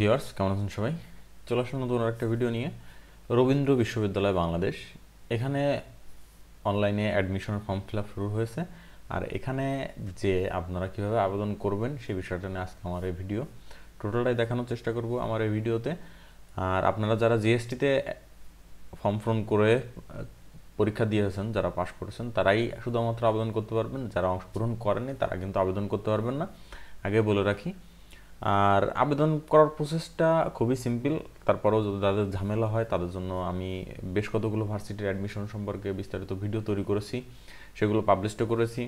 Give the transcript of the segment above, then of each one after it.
viewers কেমন আছেন সবাই চলে আসুন নতুন একটা ভিডিও নিয়ে রবীন্দ্র বিশ্ববিদ্যালয় বাংলাদেশ এখানে অনলাইনে অ্যাডমিশনের ফর্ম ফিল আপ শুরু হয়েছে আর এখানে যে আপনারা কিভাবে আবেদন করবেন সেই বিষয়টা নিয়ে আজকে আমার এই ভিডিও টোটালটাই দেখানোর চেষ্টা করব আমার এই ভিডিওতে আর আপনারা যারা জিএসটিতে ফর্ম ফর্ম করে পরীক্ষা দিয়েছেন যারা পাশ করেছেন তারাই শুধুমাত্র আবেদন করতে পারবেন যারা অংশগ্রহণ করেনি তারা কিন্তু আবেদন করতে পারবেন না আগে বলে রাখি আর আবেদন করার প্রসেসটা খুবই সিম্পল তারপরেও যদি তাদের ঝামেলা হয় তাদের জন্য আমি বেশ কতগুলো ভার্সিটির অ্যাডমিশন সম্পর্কে বিস্তারিত ভিডিও তৈরি করেছি সেগুলো পাবলিশও করেছি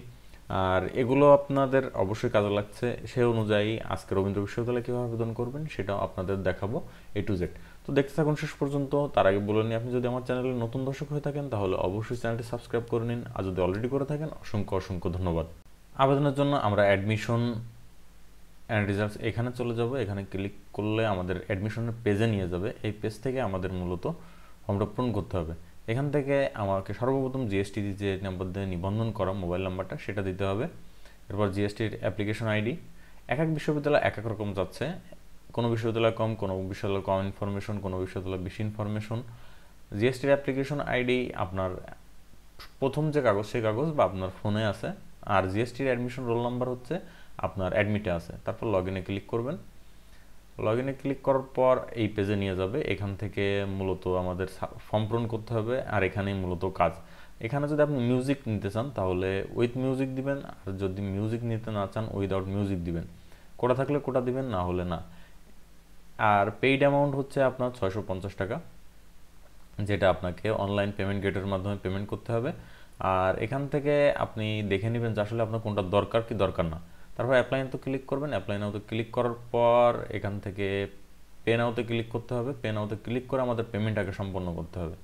আর এগুলো আপনাদের অবশ্যই কাজে লাগছে সে অনুযায়ী আজকে রবীন্দ্র বিশ্ববিদ্যালয়ে কীভাবে আবেদন করবেন সেটাও আপনাদের দেখাবো এ টু জেড তো দেখতে থাকুন শেষ পর্যন্ত তার আগে বলে নিই আপনি যদি আমার চ্যানেলে নতুন দর্শক হয়ে থাকেন তাহলে অবশ্যই চ্যানেলটি সাবস্ক্রাইব করে নিন আর যদি অলরেডি করে থাকেন অসংখ্য অসংখ্য ধন্যবাদ আবেদনের জন্য আমরা অ্যাডমিশন অ্যান্ড রেজাল্টস এখানে চলে যাব এখানে ক্লিক করলে আমাদের অ্যাডমিশনের পেজে নিয়ে যাবে এই পেজ থেকে আমাদের মূলত ফর্মটা পূরণ করতে হবে এখান থেকে আমাকে সর্বপ্রথম জিএসটি যে নাম্বার দিয়ে নিবন্ধন করা মোবাইল নাম্বারটা সেটা দিতে হবে এরপর জিএসটির অ্যাপ্লিকেশন আইডি এক এক বিশ্ববিদ্যালয় এক এক রকম যাচ্ছে কোনো বিশ্ববিদ্যালয় কম কোনো বিশ্ববিদ্যালয় কম ইনফরমেশন কোনো বিশ্ববিদ্যালয় বেশি ইনফরমেশন জিএসটির অ্যাপ্লিকেশন আইডি আপনার প্রথম যে কাগজ সেই কাগজ বা আপনার ফোনে আছে আর জিএসটির অ্যাডমিশন রোল নাম্বার হচ্ছে আপনার অ্যাডমিটে আছে তারপর লগ ইনে ক্লিক করবেন লগ ইনে ক্লিক করার পর এই পেজে নিয়ে যাবে এখান থেকে মূলত আমাদের ফর্ম পূরণ করতে হবে আর এখানেই মূলত কাজ এখানে যদি আপনি মিউজিক নিতে চান তাহলে উইথ মিউজিক দিবেন আর যদি মিউজিক নিতে না চান উইদাউট মিউজিক দিবেন কোটা থাকলে কোটা দিবেন না হলে না আর পেইড অ্যামাউন্ট হচ্ছে আপনার ছয়শো টাকা যেটা আপনাকে অনলাইন পেমেন্ট গেটের মাধ্যমে পেমেন্ট করতে হবে আর এখান থেকে আপনি দেখে নেবেন যে আসলে আপনার কোনটা দরকার কি দরকার না তারপর অ্যাপ্লাই তো ক্লিক করবেন অ্যাপ্লাই তো ক্লিক করার পর এখান থেকে পে নাওতে ক্লিক করতে হবে পে নাওতে ক্লিক করে আমাদের পেমেন্ট আগে সম্পন্ন করতে হবে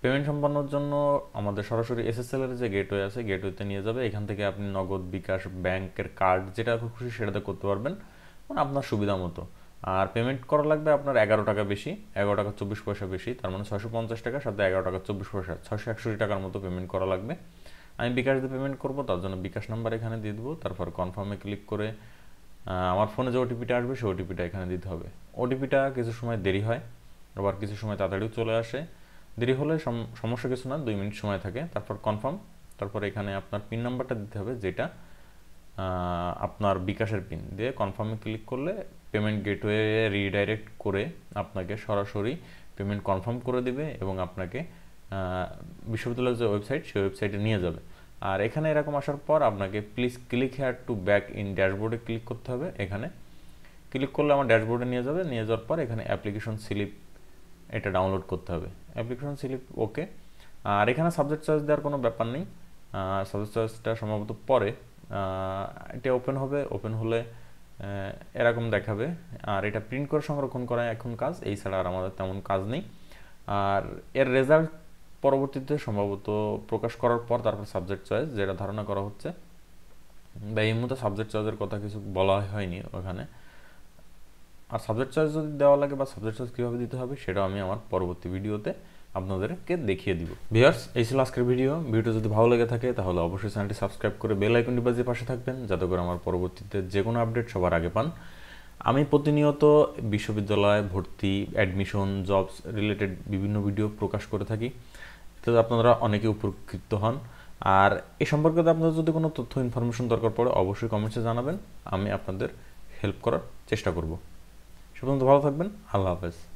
পেমেন্ট সম্পন্নর জন্য আমাদের সরাসরি এসএসএল এর যে গেটওয়ে আছে গেটওয়েতে নিয়ে যাবে এখান থেকে আপনি নগদ বিকাশ ব্যাংকের কার্ড যেটা খুশি সেটাতে করতে পারবেন মানে আপনার সুবিধা মতো আর পেমেন্ট করা লাগবে আপনার এগারো টাকা বেশি এগারো টাকা চব্বিশ পয়সা বেশি তার মানে ছশো পঞ্চাশ টাকা সাথে এগারো টাকা চব্বিশ পয়সা ছশো একষট্টি টাকার মতো পেমেন্ট করা লাগবে আমি বিকাশ দিয়ে পেমেন্ট করবো তার জন্য বিকাশ নাম্বার এখানে দিয়ে দেবো তারপর কনফার্মে ক্লিক করে আমার ফোনে যে ওটিপিটা আসবে সেই ওটিপিটা এখানে দিতে হবে ওটিপিটা কিছু সময় দেরি হয় আবার কিছু সময় তাড়াতাড়িও চলে আসে দেরি হলে সমস্যা কিছু না দুই মিনিট সময় থাকে তারপর কনফার্ম তারপর এখানে আপনার পিন নাম্বারটা দিতে হবে যেটা আপনার বিকাশের পিন দিয়ে কনফার্মে ক্লিক করলে পেমেন্ট গেটওয়ে রিডাইরেক্ট করে আপনাকে সরাসরি পেমেন্ট কনফার্ম করে দিবে এবং আপনাকে বিশ্ববিদ্যালয়ের যে ওয়েবসাইট সেই ওয়েবসাইটে নিয়ে যাবে আর এখানে এরকম আসার পর আপনাকে please click here to back in ড্যাশবোর্ডে ক্লিক করতে হবে এখানে ক্লিক করলে আমার ড্যাশবোর্ডে নিয়ে যাবে নিয়ে যাওয়ার পর এখানে অ্যাপ্লিকেশন স্লিপ এটা ডাউনলোড করতে হবে অ্যাপ্লিকেশন স্লিপ ওকে আর এখানে সাবজেক্ট চয়েস দেওয়ার কোনো ব্যাপার নেই সাবজেক্ট চয়েসটা সম্ভবত পরে এটা ওপেন হবে ওপেন হলে এরকম দেখাবে আর এটা প্রিন্ট করে সংরক্ষণ করা এখন কাজ এই ছাড়া আর আমাদের তেমন কাজ নেই আর এর রেজাল্ট পরবর্তীতে সম্ভবত প্রকাশ করার পর তারপর সাবজেক্ট চয়েস যেটা ধারণা করা হচ্ছে বা এই মতো সাবজেক্ট চয়েসের কথা কিছু বলা হয়নি ওখানে আর সাবজেক্ট চয়েস যদি দেওয়া লাগে বা সাবজেক্ট চয়েস কীভাবে দিতে হবে সেটাও আমি আমার পরবর্তী ভিডিওতে আপনাদেরকে দেখিয়ে দিব ভিউয়ার্স এই ছিল আজকের ভিডিও ভিডিও যদি ভালো লেগে থাকে তাহলে অবশ্যই চ্যানেলটি সাবস্ক্রাইব করে বেল আইকনটি বাজিয়ে পাশে থাকবেন যাতে করে আমার পরবর্তীতে যে কোনো আপডেট সবার আগে পান আমি প্রতিনিয়ত বিশ্ববিদ্যালয় ভর্তি অ্যাডমিশন জবস রিলেটেড বিভিন্ন ভিডিও প্রকাশ করে থাকি তাতে আপনারা অনেকে উপকৃত হন আর এ সম্পর্কে আপনাদের যদি কোনো তথ্য ইনফরমেশন দরকার পড়ে অবশ্যই কমেন্টসে জানাবেন আমি আপনাদের হেল্প করার চেষ্টা করব সে পর্যন্ত ভালো থাকবেন আল্লাহ হাফেজ